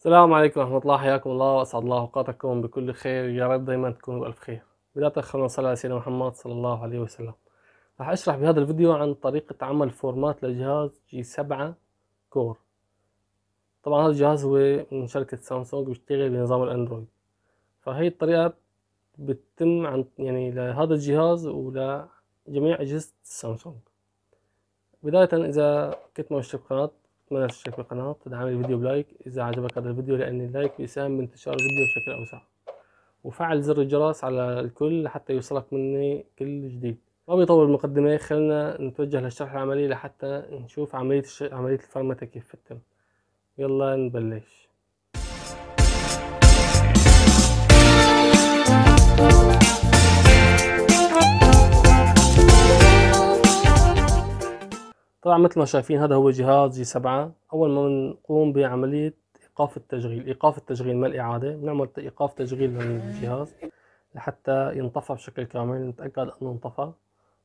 السلام عليكم ورحمة الله حياكم الله وأسعد الله أوقاتكم بكل خير يا رب دايما تكونوا بألف خير بداية خلونا نصلي على سيدنا محمد صلى الله عليه وسلم راح أشرح بهذا الفيديو عن طريقة عمل فورمات لجهاز جي 7 كور طبعا هذا الجهاز هو من شركة سامسونج بيشتغل بنظام الأندرويد فهي الطريقة بتتم عن يعني لهذا الجهاز ولجميع أجهزة سامسونج بداية إذا كنت مشترك قناة ما تنساش تشترك في القناة وتدعم الفيديو بلايك إذا عجبك هذا الفيديو لأن اللايك بيساهم بانتشار الفيديو بشكل أوسع وفعل زر الجرس على الكل حتى يوصلك مني كل جديد ما بيطول المقدمة خلينا نتوجه للشرح العملي لحتى نشوف عملية الش... عملية الفرمتة كيف تتم يلا نبلش طبعا مثل ما شايفين هذا هو جهاز جي 7 اول ما بنقوم بعمليه ايقاف التشغيل ايقاف التشغيل ما الاعاده بنعمل ايقاف تشغيل للجهاز لحتى ينطفى بشكل كامل نتاكد انه انطفى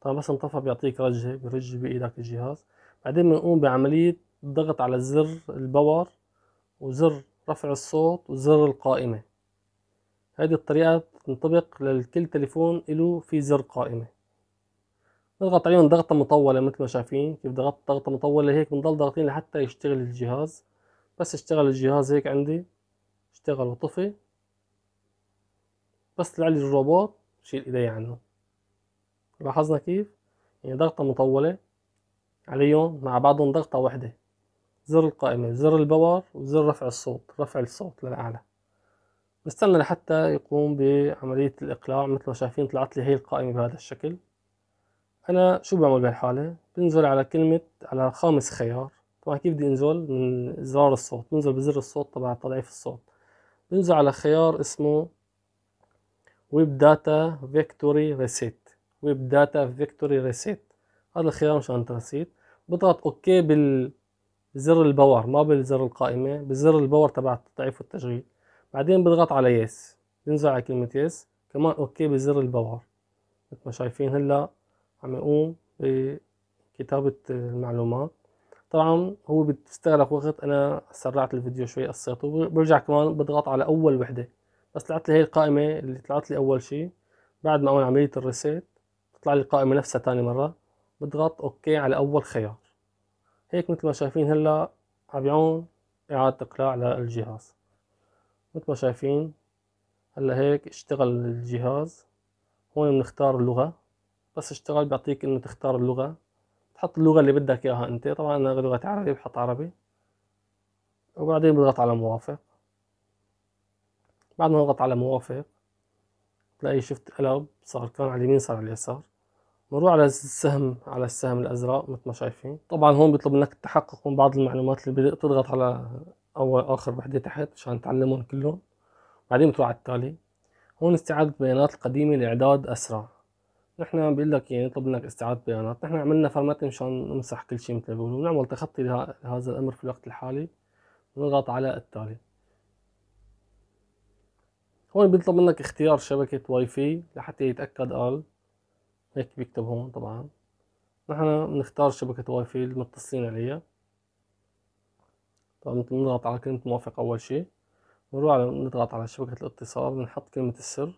طبعا بس انطفى بيعطيك رجه برج بايدك الجهاز بعدين بنقوم بعمليه الضغط على زر الباور وزر رفع الصوت وزر القائمه هذه الطريقه تنطبق لكل تليفون له في زر قائمه نضغط عليهم ضغطة مطولة مثل ما شايفين كيف ضغطت ضغطة مطولة هيك بنضل ضاغطين لحتى يشتغل الجهاز بس اشتغل الجهاز هيك عندي اشتغل وطفي بس طلع لي الروبوت شيل ايدي عنه لاحظنا كيف يعني ضغطة مطولة عليهم مع بعضهم ضغطة واحدة زر القائمة زر الباور وزر رفع الصوت رفع الصوت للأعلى نستنى لحتى يقوم بعملية الإقلاع مثل ما شايفين طلعت لي هي القائمة بهذا الشكل انا شو بعمل بهالحاله بنزل على كلمه على خامس خيار طبعا كيف بدي انزل من زرار الصوت بنزل بزر الصوت تبع تضعيف الصوت بنزل على خيار اسمه ويب داتا فيكتوري ريسيت ويب داتا فيكتوري ريسيت هذا الخيار مشان ترسيت بضغط اوكي بالزر الباور ما بالزر القائمه بزر الباور تبع التضعيف والتشغيل بعدين بضغط على يس بنزل على كلمه يس كمان اوكي بزر الباور مثل ما شايفين هلا عم يقوم بكتابة المعلومات طبعا هو بتستغرق وقت انا سرعت الفيديو شوي قصيته برجع كمان بضغط على اول وحدة بس طلعت لي هي القائمة اللي طلعت لي اول شي بعد ما اعمل عملية الريسيت بتطلع لي القائمة نفسها تاني مرة بضغط اوكي على اول خيار هيك مثل ما شايفين هلا عم يعون اعادة اقلاع للجهاز مثل ما شايفين هلا هيك اشتغل الجهاز هون بنختار اللغة بس اشتغل بيعطيك انه تختار اللغة تحط اللغة اللي بدك اياها انت طبعا انا لغة عربي بحط عربي وبعدين بضغط على موافق بعد ما نضغط على موافق تلاقي شفت قلب صار كان على اليمين صار على اليسار بنروح على السهم على السهم الازرق مثل ما شايفين طبعا هون بيطلب منك التحقق من بعض المعلومات اللي بدك تضغط على اول اخر وحده تحت مشان تعلمهم كلهم بعدين بتروح على التالي هون استعادة بيانات القديمة لإعداد أسرع نحن بيقول لك يعني طلب منك استعاده بيانات نحن عملنا فرمات مشان نمسح كل شيء مثل ما بيقولوا نعمل تخطي لهذا الامر في الوقت الحالي ونضغط على التالي هون بيطلب منك اختيار شبكة واي فاي لحتى يتأكد قال هيك بيكتب هون طبعا نحن بنختار شبكة واي فاي المتصلين عليها طبعا بنضغط على كلمة موافق أول شيء نروح على نضغط على شبكة الاتصال بنحط كلمة السر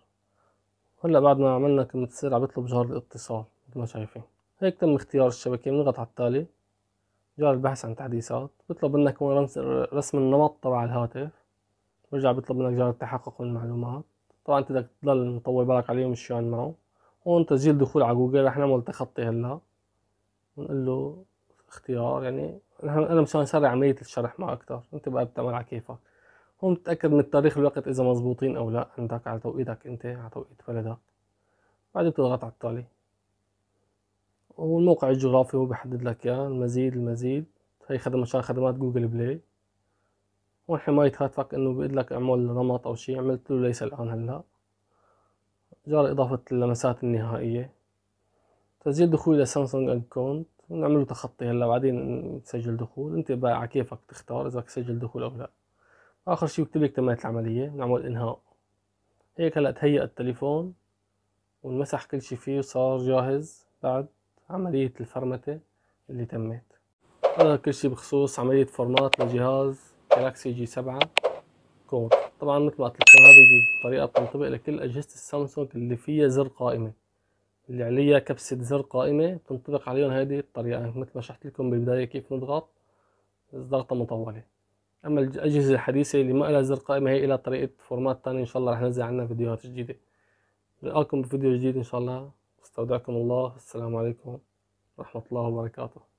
هلا بعد ما عملنا كلمة سر عم بيطلب جهر الاتصال مثل ما شايفين هيك تم اختيار الشبكة بنضغط على التالي جار البحث عن تحديثات بيطلب منك كمان رسم النمط تبع الهاتف برجع بيطلب منك جار التحقق من المعلومات طبعا انت بدك تضل مطول بالك عليه ومشيان معه هون تسجيل دخول على جوجل رح نعمل تخطي هلا ونقول له اختيار يعني انا مشان اسرع عملية الشرح ما اكثر انت بقى بتعمل على كيفك بتتأكد من التاريخ والوقت إذا مزبوطين أو لا عندك على توقيتك أنت على توقيت بلدك بعدين بتضغط على التالي والموقع الجغرافي هو بيحدد لك إياه المزيد المزيد هي خدمة خدمات جوجل بلاي هون حماية هاتفك إنه بيقول لك اعمل نمط أو شي عملت له ليس الآن هلا جار إضافة اللمسات النهائية تسجيل دخولي لسامسونج أكونت نعمله تخطي هلا بعدين نسجل دخول انت بقى على كيفك تختار اذا بدك تسجل دخول او لا آخر شي بكتبلك تمات العملية بنعمل إنهاء هيك هلأ تهيأ التليفون ونمسح كل شي فيه وصار جاهز بعد عملية الفرمتة اللي تمت هذا كل شي بخصوص عملية فرمات لجهاز جالاكسي جي سبعة كور طبعا مثل ما قلت لكم هذه الطريقة بتنطبق لكل أجهزة السامسونج اللي فيها زر قائمة اللي عليها كبسة زر قائمة بتنطبق عليهم هذه الطريقة مثل ما شرحت لكم بالبداية كيف نضغط ضغطة مطولة اما الاجهزه الحديثه اللي ما لها زر قائمه هي لها طريقه فورمات ثانيه ان شاء الله رح ننزل عنها فيديوهات جديده نلقاكم بفيديو جديد ان شاء الله استودعكم الله السلام عليكم ورحمه الله وبركاته